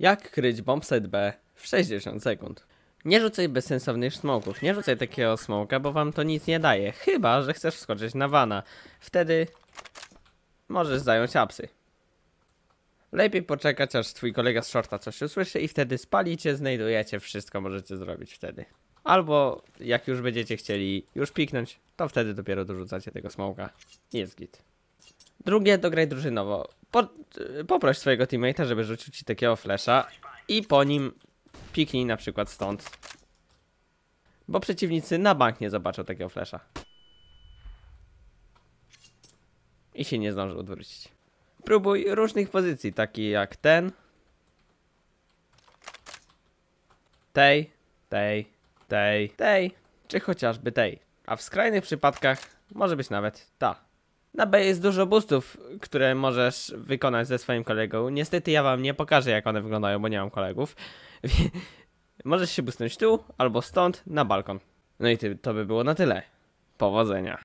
Jak kryć bombset B w 60 sekund? Nie rzucaj bezsensownych smoków, nie rzucaj takiego smoka, bo wam to nic nie daje. Chyba, że chcesz wskoczyć na wana. Wtedy możesz zająć apsy. Lepiej poczekać, aż twój kolega z shorta coś usłyszy i wtedy spalicie, znajdujecie, wszystko możecie zrobić wtedy. Albo jak już będziecie chcieli już piknąć, to wtedy dopiero dorzucacie tego smoka. Jest git. Drugie, dograj drużynowo po, e, poproś swojego teammate'a, żeby rzucił ci takiego flesza i po nim piknij na przykład stąd. Bo przeciwnicy na bank nie zobaczą takiego flesza. I się nie zdążą odwrócić. Próbuj różnych pozycji, taki jak ten. Tej, tej, tej, tej, czy chociażby tej. A w skrajnych przypadkach może być nawet ta. Na B jest dużo boostów, które możesz wykonać ze swoim kolegą. Niestety ja wam nie pokażę jak one wyglądają, bo nie mam kolegów. możesz się boostnąć tu albo stąd na balkon. No i to by było na tyle. Powodzenia.